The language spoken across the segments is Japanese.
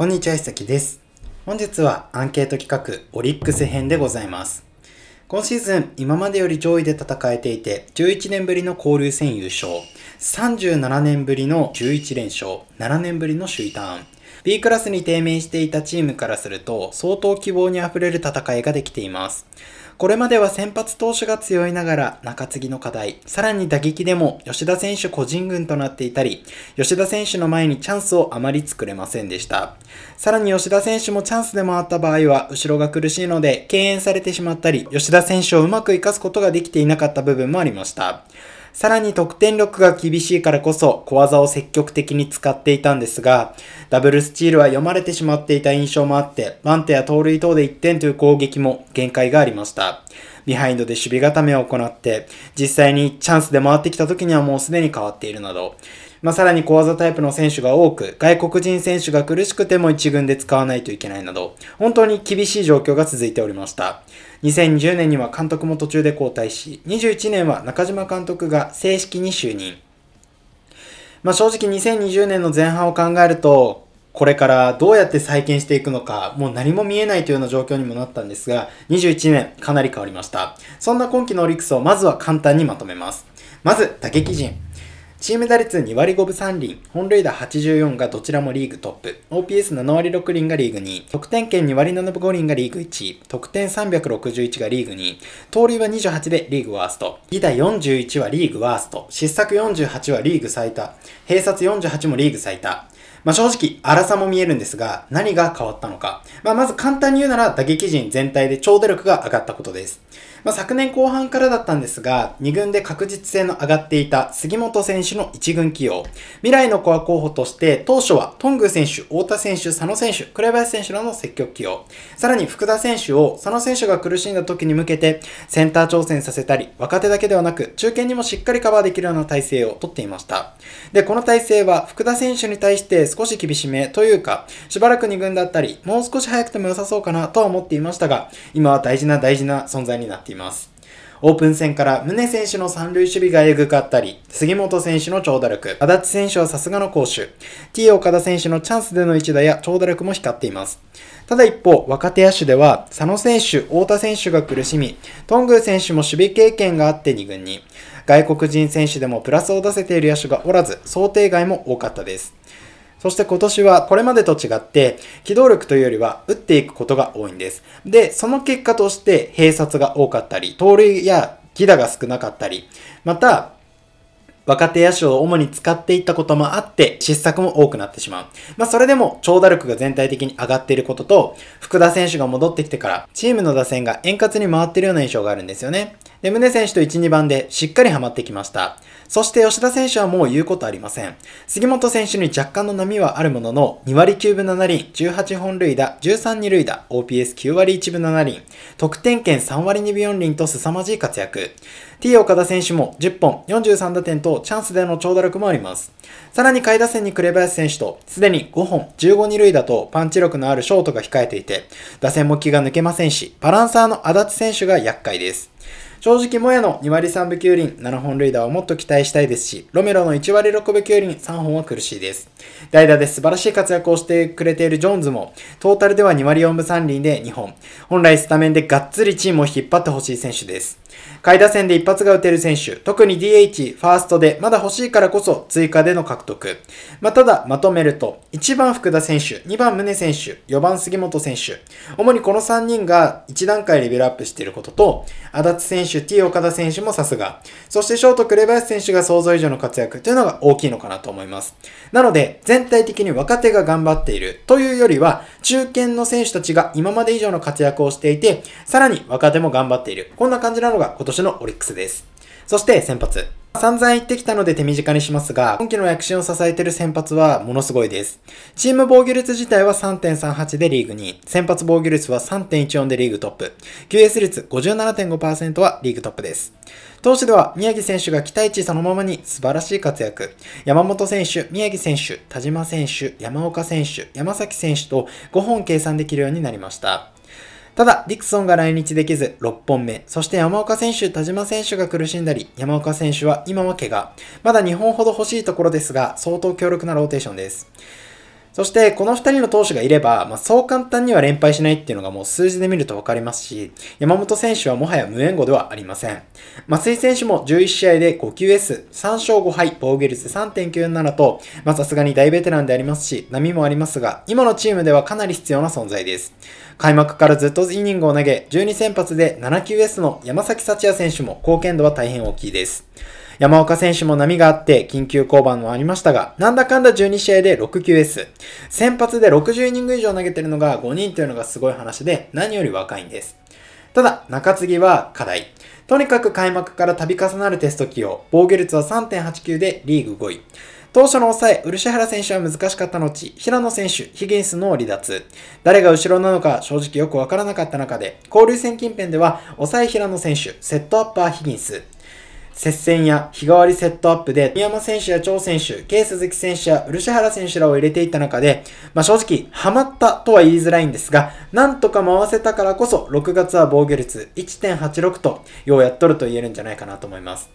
こんにちは、石崎です。本日はアンケート企画オリックス編でございます。今シーズン、今までより上位で戦えていて、11年ぶりの交流戦優勝、37年ぶりの11連勝、7年ぶりの首位ターン。B クラスに低迷していたチームからすると、相当希望に溢れる戦いができています。これまでは先発投手が強いながら中継ぎの課題、さらに打撃でも吉田選手個人軍となっていたり、吉田選手の前にチャンスをあまり作れませんでした。さらに吉田選手もチャンスで回った場合は後ろが苦しいので敬遠されてしまったり、吉田選手をうまく活かすことができていなかった部分もありました。さらに得点力が厳しいからこそ小技を積極的に使っていたんですが、ダブルスチールは読まれてしまっていた印象もあって、バンテや盗塁等で1点という攻撃も限界がありました。ビハインドで守備固めを行って、実際にチャンスで回ってきた時にはもうすでに変わっているなど、まあ、さらに小技タイプの選手が多く、外国人選手が苦しくても1軍で使わないといけないなど、本当に厳しい状況が続いておりました。2 0 2 0年には監督も途中で交代し、21年は中島監督が正式に就任。まあ、正直2020年の前半を考えると、これからどうやって再建していくのか、もう何も見えないというような状況にもなったんですが、21年かなり変わりました。そんな今季のオリックスをまずは簡単にまとめます。まず、打撃陣。チーム打率2割5分3厘、本塁打84がどちらもリーグトップ、OPS7 割6厘がリーグ2位、得点圏2割7分5厘がリーグ1位、得点361がリーグ2位、盗塁は28でリーグワースト、ギダ41はリーグワースト、失策48はリーグ最多、閉殺48もリーグ最多。まあ、正直、荒さも見えるんですが、何が変わったのか。まあ、まず簡単に言うなら、打撃陣全体で超打力が上がったことです。まあ、昨年後半からだったんですが、2軍で確実性の上がっていた杉本選手の1軍起用。未来のコア候補として、当初はン宮選手、太田選手、佐野選手、倉林選手らの積極起用。さらに福田選手を佐野選手が苦しんだ時に向けて、センター挑戦させたり、若手だけではなく、中堅にもしっかりカバーできるような体制をとっていました。で、この体制は福田選手に対して少し厳しめというか、しばらく2軍だったり、もう少し早くても良さそうかなとは思っていましたが、今は大事な大事な存在になっています。ます。オープン戦から宗選手の三塁守備がえぐかったり、杉本選手の長打力、足立選手はさすがの攻守、T 岡田選手のチャンスでの一打や長打力も光っています。ただ一方、若手野手では、佐野選手、太田選手が苦しみ、頓宮選手も守備経験があって2軍に、外国人選手でもプラスを出せている野手がおらず、想定外も多かったです。そして今年はこれまでと違って、機動力というよりは打っていくことが多いんです。で、その結果として併殺が多かったり、盗塁や犠打が少なかったり、また、若手野手を主に使っていったこともあって、失策も多くなってしまう。まあ、それでも長打力が全体的に上がっていることと、福田選手が戻ってきてから、チームの打線が円滑に回っているような印象があるんですよね。で、宗選手と1、2番でしっかりハマってきました。そして吉田選手はもう言うことありません。杉本選手に若干の波はあるものの、2割9分7厘、18本塁打、13二塁打、OPS9 割1分7厘、得点圏3割2分4厘と凄まじい活躍。T 岡田選手も10本、43打点とチャンスでの長打力もあります。さらに下位打線に紅林選手と、すでに5本、15二塁打とパンチ力のあるショートが控えていて、打線も気が抜けませんし、バランサーの足立選手が厄介です。正直、モヤの2割3分9厘、7本塁打をもっと期待したいですし、ロメロの1割6分9厘、3本は苦しいです。代打で素晴らしい活躍をしてくれているジョーンズも、トータルでは2割4分3厘で2本。本来スタメンでがっつりチームを引っ張ってほしい選手です。下位打線で一発が打てる選手、特に DH、ファーストでまだ欲しいからこそ追加での獲得。まあ、ただ、まとめると、1番福田選手、2番宗選手、4番杉本選手、主にこの3人が1段階レベルアップしていることと、足立選手、T 岡田選手もさすが、そしてショート紅林選手が想像以上の活躍というのが大きいのかなと思います。なので、全体的に若手が頑張っているというよりは、中堅の選手たちが今まで以上の活躍をしていて、さらに若手も頑張っている。こんな感じなのが今年のオリックスです。そして先発。散々言ってきたので手短にしますが、今季の躍進を支えている先発はものすごいです。チーム防御率自体は3.38でリーグ2位、先発防御率は3.14でリーグトップ、QS 率57.5%はリーグトップです。投手では宮城選手が期待値そのままに素晴らしい活躍。山本選手、宮城選手、田島選手、山岡選手、山崎選手と5本計算できるようになりました。ただ、ディクソンが来日できず6本目、そして山岡選手、田島選手が苦しんだり、山岡選手は今は怪我。まだ2本ほど欲しいところですが、相当強力なローテーションです。そして、この二人の投手がいれば、まあ、そう簡単には連敗しないっていうのがもう数字で見るとわかりますし、山本選手はもはや無援護ではありません。松井選手も11試合で 5QS、3勝5敗、防御率3.97と、まさすがに大ベテランでありますし、波もありますが、今のチームではかなり必要な存在です。開幕からずっとイニングを投げ、12先発で 7QS の山崎幸也選手も貢献度は大変大きいです。山岡選手も波があって緊急降板もありましたが、なんだかんだ12試合で 6QS。先発で60イニング以上投げてるのが5人というのがすごい話で、何より若いんです。ただ、中継ぎは課題。とにかく開幕から度重なるテスト起用、防御率は3.89でリーグ5位。当初の抑え、漆原選手は難しかった後、平野選手、ヒゲンスの離脱。誰が後ろなのか正直よくわからなかった中で、交流戦近辺では、抑え平野選手、セットアッパーヒギンス、接戦や日替わりセットアップで、宮山選手や張選手、K 鈴木選手や漆原選手らを入れていった中で、まあ、正直、ハマったとは言いづらいんですが、なんとか回せたからこそ、6月は防御率1.86と、ようやっとると言えるんじゃないかなと思います。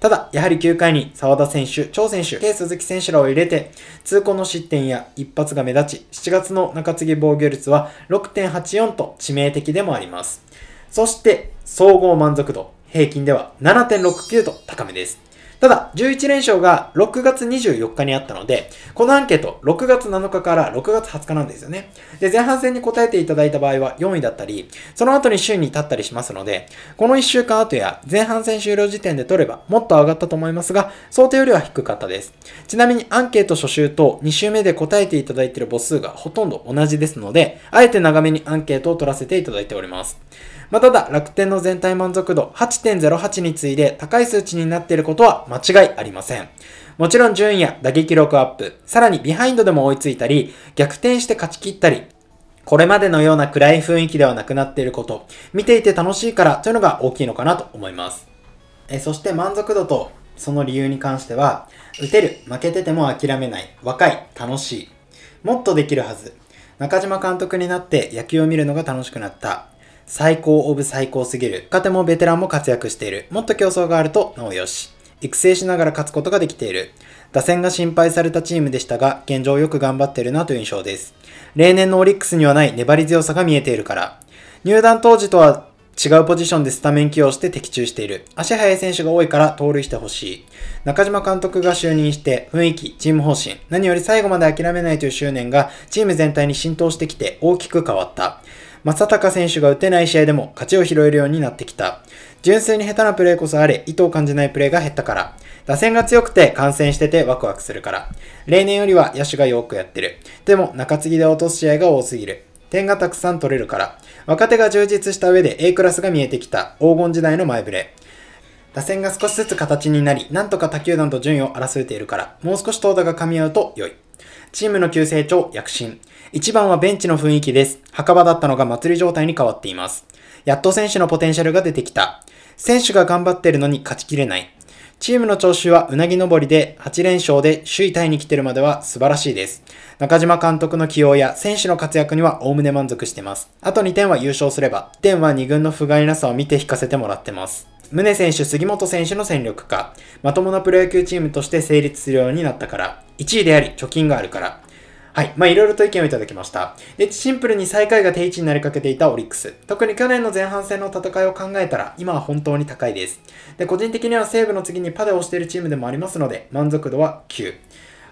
ただ、やはり9回に沢田選手、張選手、K 鈴木選手らを入れて、通行の失点や一発が目立ち、7月の中継ぎ防御率は6.84と致命的でもあります。そして、総合満足度。平均では7.69と高めです。ただ、11連勝が6月24日にあったので、このアンケート、6月7日から6月20日なんですよね。で、前半戦に答えていただいた場合は4位だったり、その後に週に立ったりしますので、この1週間後や前半戦終了時点で取ればもっと上がったと思いますが、想定よりは低かったです。ちなみにアンケート初週と2週目で答えていただいている母数がほとんど同じですので、あえて長めにアンケートを取らせていただいております。まあ、ただ、楽天の全体満足度8.08に次いで高い数値になっていることは間違いありません。もちろん順位や打撃力アップ、さらにビハインドでも追いついたり、逆転して勝ち切ったり、これまでのような暗い雰囲気ではなくなっていること、見ていて楽しいからというのが大きいのかなと思います。えそして満足度とその理由に関しては、打てる、負けてても諦めない、若い、楽しい、もっとできるはず、中島監督になって野球を見るのが楽しくなった。最高オブ最高すぎる。若手もベテランも活躍している。もっと競争があると、なおよし。育成しながら勝つことができている。打線が心配されたチームでしたが、現状よく頑張ってるなという印象です。例年のオリックスにはない粘り強さが見えているから。入団当時とは違うポジションでスタメン起用して的中している。足早い選手が多いから盗塁してほしい。中島監督が就任して、雰囲気、チーム方針、何より最後まで諦めないという執念がチーム全体に浸透してきて大きく変わった。正隆選手が打てない試合でも勝ちを拾えるようになってきた。純粋に下手なプレーこそあれ、意図を感じないプレーが減ったから。打線が強くて感染しててワクワクするから。例年よりは野手がよくやってる。でも中継ぎで落とす試合が多すぎる。点がたくさん取れるから。若手が充実した上で A クラスが見えてきた黄金時代の前触れ。打線が少しずつ形になり、なんとか他球団と順位を争えているから、もう少し投打が噛み合うと良い。チームの急成長、躍進。一番はベンチの雰囲気です。墓場だったのが祭り状態に変わっています。やっと選手のポテンシャルが出てきた。選手が頑張ってるのに勝ちきれない。チームの調子はうなぎ登りで8連勝で首位タイに来てるまでは素晴らしいです。中島監督の起用や選手の活躍にはおおむね満足してます。あと2点は優勝すれば、点は2軍の不甲斐なさを見て引かせてもらってます。宗選手、杉本選手の戦力化。まともなプロ野球チームとして成立するようになったから。1位であり、貯金があるから。はい。まあ、いろいろと意見をいただきました。で、シンプルに最下位が定位置になりかけていたオリックス。特に去年の前半戦の戦いを考えたら、今は本当に高いです。で、個人的には西武の次にパで押しているチームでもありますので、満足度は9。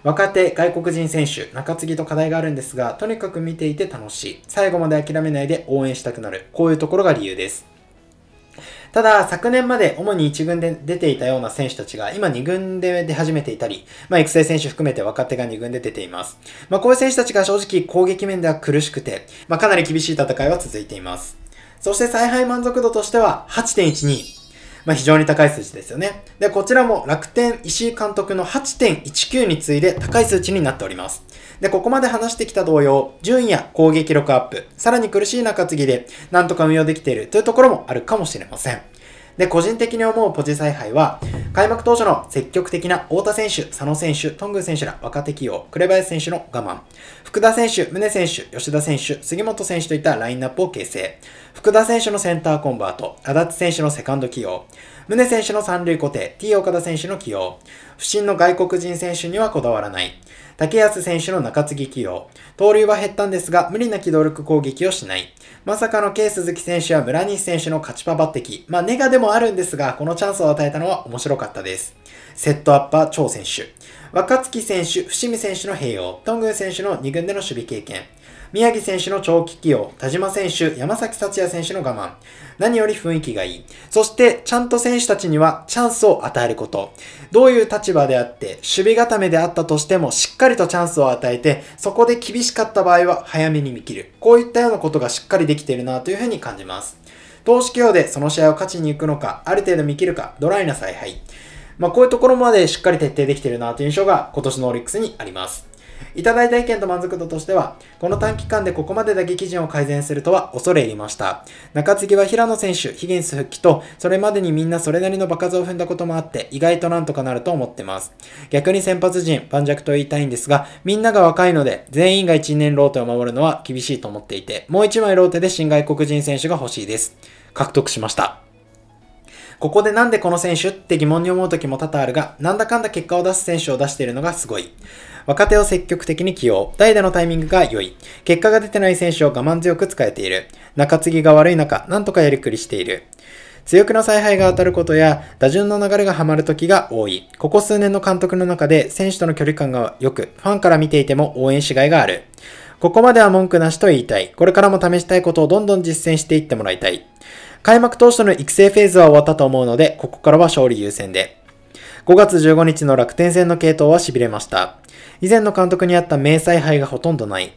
若手、外国人選手、中継ぎと課題があるんですが、とにかく見ていて楽しい。最後まで諦めないで応援したくなる。こういうところが理由です。ただ、昨年まで主に1軍で出ていたような選手たちが、今2軍で出始めていたり、まあ、育成選手含めて若手が2軍で出ています。まあ、こういう選手たちが正直攻撃面では苦しくて、まあ、かなり厳しい戦いは続いています。そして采配満足度としては8.12。まあ、非常に高い数字ですよね。で、こちらも楽天石井監督の8.19に次いで高い数値になっております。で、ここまで話してきた同様、順位や攻撃力アップ、さらに苦しい中継ぎで、なんとか運用できているというところもあるかもしれません。で、個人的に思うポジ采配は、開幕当初の積極的な太田選手、佐野選手、頓宮選手ら若手起用、紅林選手の我慢、福田選手、宗選手、吉田選手、杉本選手といったラインナップを形成。福田選手のセンターコンバート、足立選手のセカンド起用。宗選手の三塁固定、T 岡田選手の起用。不審の外国人選手にはこだわらない。竹安選手の中継ぎ起用。盗塁は減ったんですが、無理な機動力攻撃をしない。まさかの K 鈴木選手や村西選手の勝ちパ抜擢。まあ、ネガでもあるんですが、このチャンスを与えたのは面白かったです。セットアッパー超選手。若月選手、伏見選手の併用、ン宮選手の2軍での守備経験、宮城選手の長期起用、田島選手、山崎達也選手の我慢、何より雰囲気がいい。そして、ちゃんと選手たちにはチャンスを与えること。どういう立場であって、守備固めであったとしても、しっかりとチャンスを与えて、そこで厳しかった場合は早めに見切る。こういったようなことがしっかりできているなというふうに感じます。投手起用でその試合を勝ちに行くのか、ある程度見切るか、ドライな采配。まあ、こういうところまでしっかり徹底できているなという印象が今年のオリックスにあります。いただいた意見と満足度としては、この短期間でここまで打撃陣を改善するとは恐れ入りました。中継ぎは平野選手、ヒゲンス復帰と、それまでにみんなそれなりの場数を踏んだこともあって、意外となんとかなると思ってます。逆に先発陣、盤石と言いたいんですが、みんなが若いので、全員が1年ローテを守るのは厳しいと思っていて、もう1枚ローテで新外国人選手が欲しいです。獲得しました。ここでなんでこの選手って疑問に思う時も多々あるが、なんだかんだ結果を出す選手を出しているのがすごい。若手を積極的に起用、代打のタイミングが良い、結果が出てない選手を我慢強く使えている、中継ぎが悪い中、なんとかやりくりしている。強気の采配が当たることや、打順の流れがハマる時が多い。ここ数年の監督の中で選手との距離感が良く、ファンから見ていても応援しがいがある。ここまでは文句なしと言いたい。これからも試したいことをどんどん実践していってもらいたい。開幕当初の育成フェーズは終わったと思うので、ここからは勝利優先で。5月15日の楽天戦の系統は痺れました。以前の監督にあった明細杯がほとんどない。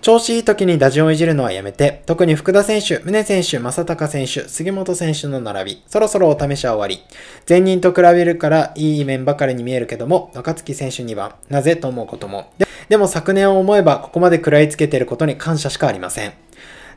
調子いい時に打順をいじるのはやめて、特に福田選手、宗選手、正隆選手、杉本選手の並び、そろそろお試しは終わり。前任と比べるからいい面ばかりに見えるけども、若月選手2番、なぜと思うことも。でも昨年を思えばここまで食らいつけていることに感謝しかありません。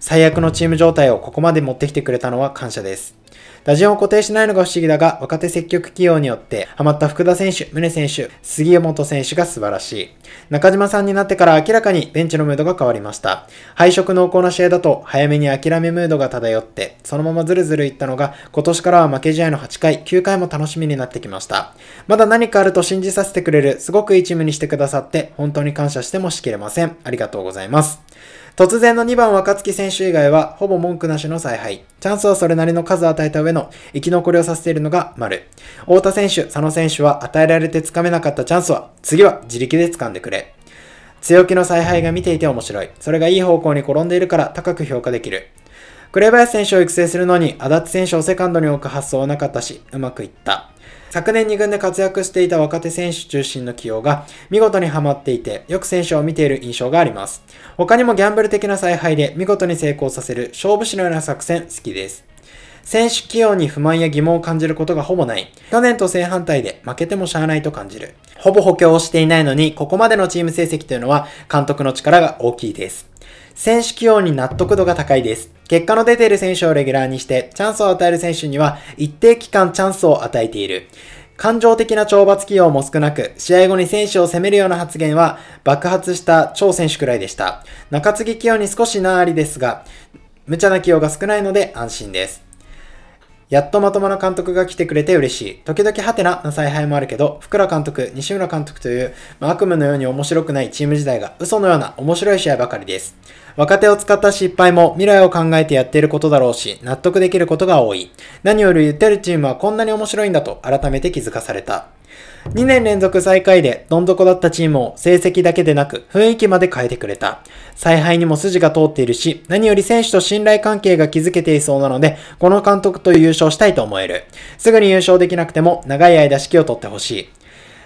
最悪のチーム状態をここまで持ってきてくれたのは感謝です。打順を固定しないのが不思議だが、若手積極起用によって、ハマった福田選手、宗選手、杉本選手が素晴らしい。中島さんになってから明らかにベンチのムードが変わりました。配色濃厚な試合だと、早めに諦めムードが漂って、そのままずるずるいったのが、今年からは負け試合の8回、9回も楽しみになってきました。まだ何かあると信じさせてくれる、すごくいいチームにしてくださって、本当に感謝してもしきれません。ありがとうございます。突然の2番若月選手以外は、ほぼ文句なしの采配。チャンスはそれなりの数を与えた上の、生き残りをさせているのが丸。太田選手、佐野選手は与えられてつかめなかったチャンスは、次は自力で掴んでくれ。強気の采配が見ていて面白い。それがいい方向に転んでいるから高く評価できる。紅林選手を育成するのに、足立選手をセカンドに置く発想はなかったし、うまくいった。昨年2軍で活躍していた若手選手中心の起用が見事にはまっていて、よく選手を見ている印象があります。他にもギャンブル的な采配で見事に成功させる勝負師のような作戦好きです。選手起用に不満や疑問を感じることがほぼない。去年と正反対で負けてもしゃあないと感じる。ほぼ補強をしていないのに、ここまでのチーム成績というのは監督の力が大きいです。選手起用に納得度が高いです。結果の出ている選手をレギュラーにして、チャンスを与える選手には一定期間チャンスを与えている。感情的な懲罰起用も少なく、試合後に選手を責めるような発言は爆発した超選手くらいでした。中継ぎ起用に少しなありですが、無茶な起用が少ないので安心です。やっとまともな監督が来てくれて嬉しい。時々ハテナな采配もあるけど、福良監督、西村監督という、まあ、悪夢のように面白くないチーム時代が嘘のような面白い試合ばかりです。若手を使った失敗も未来を考えてやっていることだろうし、納得できることが多い。何より言ってるチームはこんなに面白いんだと改めて気づかされた。2年連続最下位でどん底だったチームを成績だけでなく雰囲気まで変えてくれた。采配にも筋が通っているし、何より選手と信頼関係が築けていそうなので、この監督と優勝したいと思える。すぐに優勝できなくても長い間指揮を取ってほしい。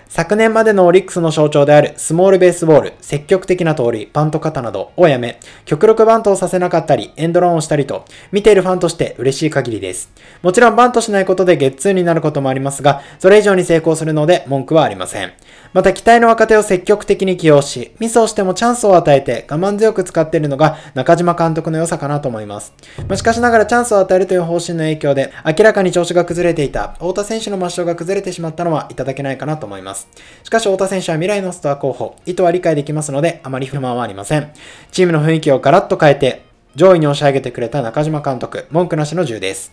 昨年までのオリックスの象徴であるスモールベースボール、積極的な通り、バント型などをやめ、極力バントをさせなかったり、エンドランをしたりと、見ているファンとして嬉しい限りです。もちろんバントしないことでゲッツーになることもありますが、それ以上に成功するので文句はありません。また期待の若手を積極的に起用し、ミスをしてもチャンスを与えて我慢強く使っているのが中島監督の良さかなと思います。しかしながらチャンスを与えるという方針の影響で、明らかに調子が崩れていた、太田選手の抹消が崩れてしまったのはいただけないかなと思います。。しかし、太田選手は未来のスター候補、意図は理解できますので、あまり不満はありません。チームの雰囲気をガラッと変えて、上位に押し上げてくれた中島監督、文句なしの10です。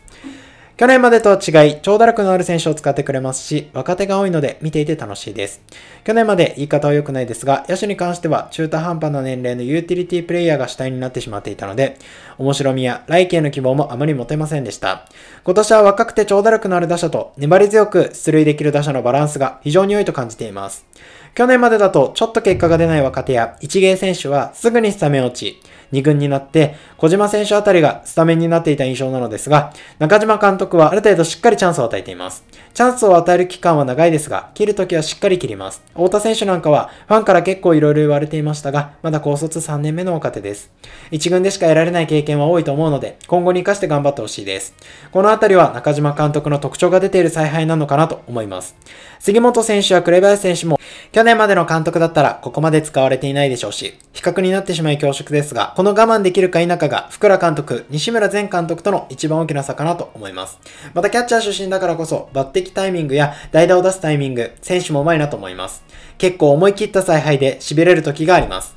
去年までとは違い、長打力のある選手を使ってくれますし、若手が多いので見ていて楽しいです。去年まで言い方は良くないですが、野手に関しては中途半端な年齢のユーティリティプレイヤーが主体になってしまっていたので、面白みや来季への希望もあまり持てませんでした。今年は若くて長打力のある打者と、粘り強く出塁できる打者のバランスが非常に良いと感じています。去年までだとちょっと結果が出ない若手や一芸選手はすぐにスタメン落ち、二軍になって小島選手あたりがスタメンになっていた印象なのですが、中島監督はある程度しっかりチャンスを与えています。チャンスを与える期間は長いですが、切るときはしっかり切ります。太田選手なんかはファンから結構いろいろ言われていましたが、まだ高卒3年目の若手です。一軍でしか得られない経験は多いと思うので、今後に活かして頑張ってほしいです。このあたりは中島監督の特徴が出ている采配なのかなと思います。杉本選手や紅林選手も、去年までの監督だったらここまで使われていないでしょうし、比較になってしまい恐縮ですが、この我慢できるか否かが、福良監督、西村前監督との一番大きな差かなと思います。またキャッチャー出身だからこそ、抜擢タイミングや代打を出すタイミング、選手も上手いなと思います。結構思い切った采配で痺れる時があります。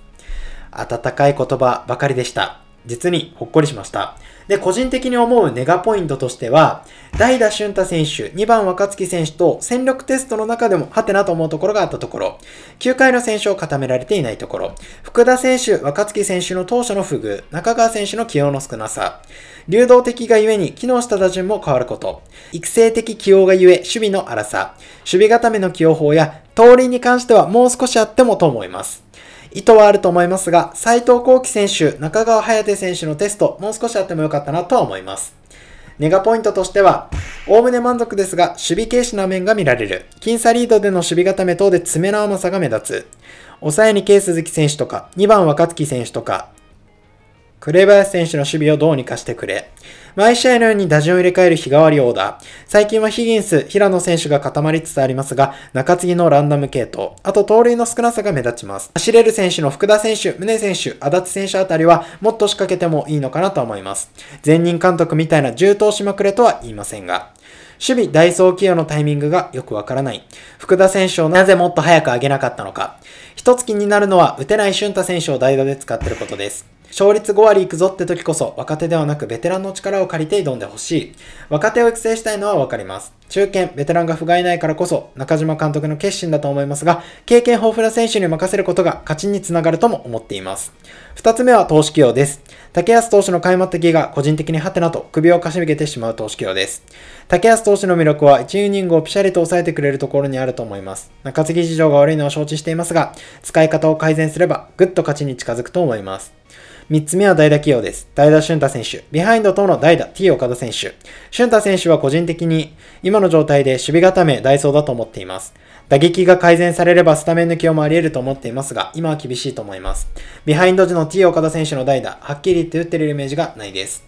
温かい言葉ばかりでした。実にほっこりしました。で、個人的に思うネガポイントとしては、代打俊太選手、2番若月選手と戦力テストの中でもはてなと思うところがあったところ、9回の選手を固められていないところ、福田選手、若月選手の当初の不遇、中川選手の起用の少なさ、流動的がゆえに機能した打順も変わること、育成的起用がゆえ守備の荒さ、守備固めの起用法や、通りに関してはもう少しあってもと思います。意図はあると思いますが、斎藤幸樹選手、中川颯選手のテスト、もう少しあってもよかったなとは思います。ネガポイントとしては、おおむね満足ですが、守備軽視な面が見られる。僅差リードでの守備固め等で爪の甘さが目立つ。抑えに K 鈴木選手とか、2番若月選手とか、クレバー選手の守備をどうにかしてくれ。毎試合のように打順を入れ替える日替わりオーダー。最近はヒギンス、平野選手が固まりつつありますが、中継ぎのランダム系統、あと盗塁の少なさが目立ちます。走れる選手の福田選手、宗選手、足立選手あたりはもっと仕掛けてもいいのかなと思います。前任監督みたいな重投しまくれとは言いませんが。守備、ダイソー起用のタイミングがよくわからない。福田選手をなぜもっと早く上げなかったのか。一月になるのは打てない俊太選手を代打で使ってることです。勝率5割いくぞって時こそ若手ではなくベテランの力を借りて挑んでほしい。若手を育成したいのはわかります。中堅、ベテランが不甲斐ないからこそ、中島監督の決心だと思いますが、経験豊富な選手に任せることが勝ちにつながるとも思っています。二つ目は投資起用です。竹安投手の開幕的が個人的にハテナと首をかしげてしまう投資起用です。竹安投手の魅力は1イニングをピシャリと抑えてくれるところにあると思います。中継ぎ事情が悪いのは承知していますが、使い方を改善すればぐっと勝ちに近づくと思います。3つ目は代打起用です。代打俊太選手、ビハインド等の代打 T 岡田選手。俊太選手は個人的に、今今の状態で守備固め、ダイソーだと思っています。打撃が改善されればスタメン抜きをもあり得ると思っていますが、今は厳しいと思います。ビハインド時の T 岡田選手の代打、はっきり言って打ってるイメージがないです。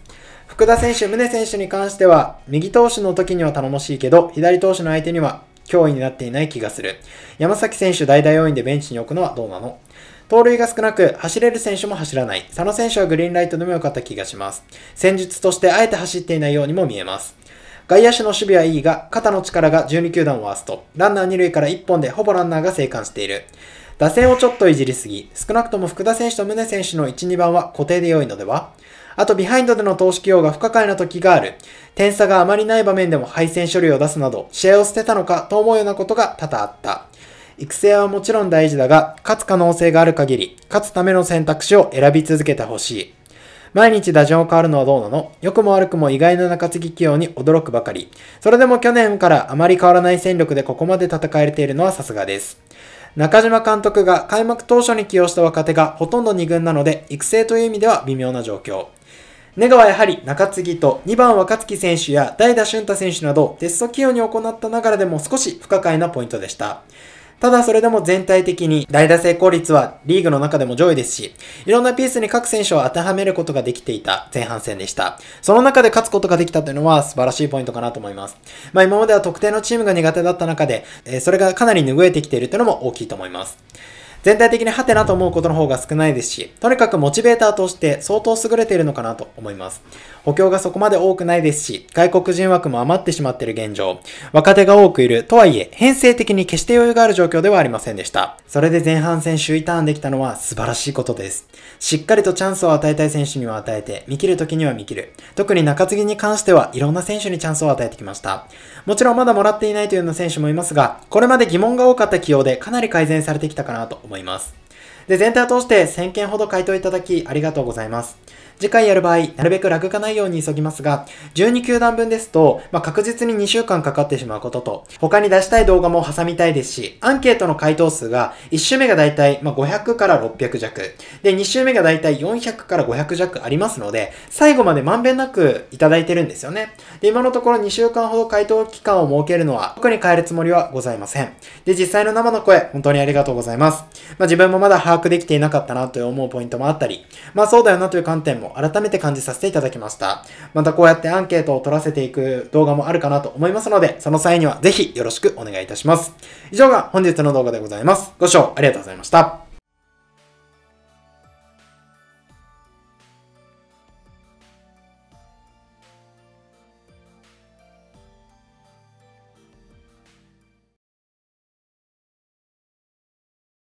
福田選手、宗選手に関しては、右投手の時には頼もしいけど、左投手の相手には脅威になっていない気がする。山崎選手代打要員でベンチに置くのはどうなの盗塁が少なく、走れる選手も走らない。佐野選手はグリーンライトでも良かった気がします。戦術としてあえて走っていないようにも見えます。外野手の守備はいいが、肩の力が12球団ワースト。ランナー2塁から1本でほぼランナーが生還している。打線をちょっといじりすぎ、少なくとも福田選手と宗選手の1、2番は固定で良いのではあとビハインドでの投資起用が不可解な時がある。点差があまりない場面でも敗戦処理を出すなど、試合を捨てたのかと思うようなことが多々あった。育成はもちろん大事だが、勝つ可能性がある限り、勝つための選択肢を選び続けてほしい。毎日打順を変わるのはどうなの良くも悪くも意外な中継ぎ起用に驚くばかり。それでも去年からあまり変わらない戦力でここまで戦えているのはさすがです。中島監督が開幕当初に起用した若手がほとんど2軍なので、育成という意味では微妙な状況。ネガはやはり中継ぎと2番若月選手や代打俊太選手などテスト起用に行ったれでも少し不可解なポイントでした。ただそれでも全体的に代打成功率はリーグの中でも上位ですし、いろんなピースに各選手を当てはめることができていた前半戦でした。その中で勝つことができたというのは素晴らしいポイントかなと思います。まあ今までは特定のチームが苦手だった中で、えー、それがかなり拭えてきているというのも大きいと思います。全体的にハテナと思うことの方が少ないですし、とにかくモチベーターとして相当優れているのかなと思います。補強がそこまで多くないですし、外国人枠も余ってしまっている現状、若手が多くいるとはいえ、編成的に決して余裕がある状況ではありませんでした。それで前半戦首位ターンできたのは素晴らしいことです。しっかりとチャンスを与えたい選手には与えて、見切る時には見切る。特に中継ぎに関してはいろんな選手にチャンスを与えてきました。もちろんまだもらっていないというような選手もいますが、これまで疑問が多かった起用でかなり改善されてきたかなと思います。で、全体を通して1000件ほど回答いただきありがとうございます。次回やる場合、なるべくラグないように急ぎますが、12球団分ですと、まあ、確実に2週間かかってしまうことと、他に出したい動画も挟みたいですし、アンケートの回答数が、1週目がだいたい、ま500から600弱、で、2週目がだいたい400から500弱ありますので、最後までまんべんなくいただいてるんですよね。で、今のところ2週間ほど回答期間を設けるのは、特に変えるつもりはございません。で、実際の生の声、本当にありがとうございます。まあ、自分もまだ把握できていなかったなという思うポイントもあったり、まあそうだよなという観点も改めて感じさせていただきました。またこうやってアンケートを取らせていく動画もあるかなと思いますので、その際にはぜひよろしくお願いいたします。以上が本日の動画でございます。ご視聴ありがとうございました。